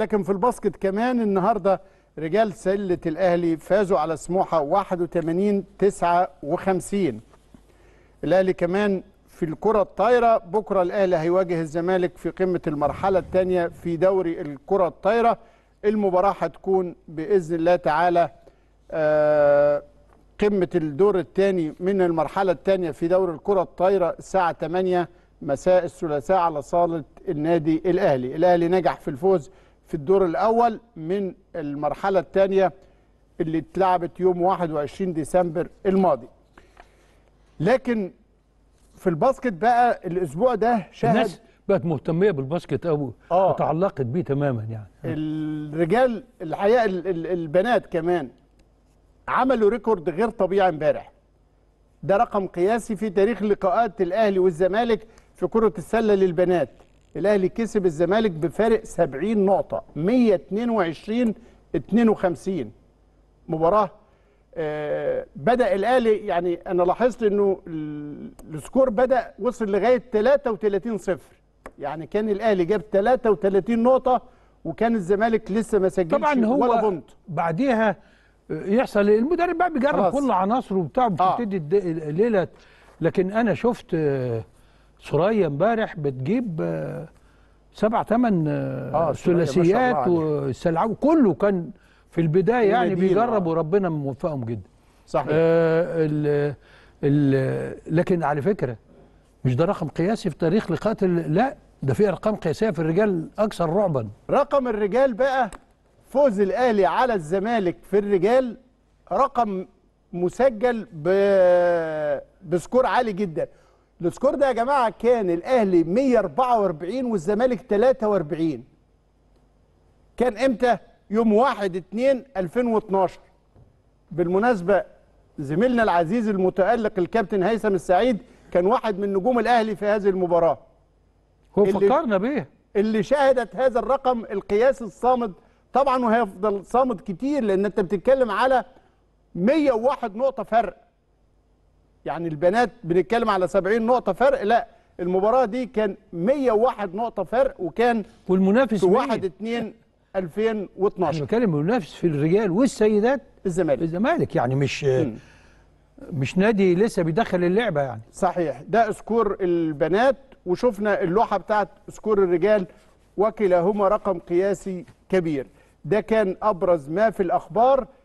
لكن في الباسكت كمان النهارده رجال سله الاهلي فازوا على سموحه 81 59 الاهلي كمان في الكره الطايره بكره الاهلي هيواجه الزمالك في قمه المرحله الثانيه في دوري الكره الطايره المباراه هتكون باذن الله تعالى آه، قمة الدور الثاني من المرحلة الثانية في دوري الكرة الطايرة الساعة 8 مساء الثلاثاء على صالة النادي الأهلي الأهلي نجح في الفوز في الدور الأول من المرحلة الثانية اللي اتلعبت يوم 21 ديسمبر الماضي لكن في الباسكت بقى الأسبوع ده شهد الناس بقت مهتمية بالباسكت قوي آه وتعلقت بيه تماما يعني الرجال الحقيقة البنات كمان عملوا ريكورد غير طبيعي امبارح ده رقم قياسي في تاريخ لقاءات الأهلي والزمالك في كرة السلة للبنات الاهلي كسب الزمالك بفارق 70 نقطه 122 52 مباراه آه، بدا الاهلي يعني انا لاحظت انه السكور بدا وصل لغايه 33 صفر يعني كان الاهلي جاب 33 نقطه وكان الزمالك لسه ما سجلش ولا طبعا هو بعديها آه، يحصل المدرب بقى بيجرب كل عناصره وبتاع آه. بتبتدي آه. الليله لكن انا شفت آه سوريا امبارح بتجيب آه، سبع ثمان آه, آه، ثلاثيات وسلعه كله كان في البدايه يعني بيجرب وربنا موفقهم جدا صحيح آه ال ال لكن على فكره مش ده رقم قياسي في تاريخ لقاءات لا ده في ارقام قياسيه في الرجال اكثر رعبا رقم الرجال بقى فوز الاهلي على الزمالك في الرجال رقم مسجل ب... بسكور عالي جدا السكور ده يا جماعه كان الاهلي 144 والزمالك 43 كان امتى يوم 1 2 2012 بالمناسبه زميلنا العزيز المتالق الكابتن هيثم السعيد كان واحد من نجوم الاهلي في هذه المباراه هو فكرنا بيه اللي شهدت هذا الرقم القياسي الصامد طبعا وهيفضل صامد كتير لان انت بتتكلم على 101 نقطه فرق يعني البنات بنتكلم على 70 نقطه فرق لا المباراه دي كان 101 نقطه فرق وكان والمنافس في 1 2 2012 انا بتكلم المنافس في الرجال والسيدات الزمالك الزمالك يعني مش م. مش نادي لسه بيدخل اللعبه يعني صحيح ده سكور البنات وشفنا اللوحه بتاعت سكور الرجال وكلاهما رقم قياسي كبير ده كان ابرز ما في الاخبار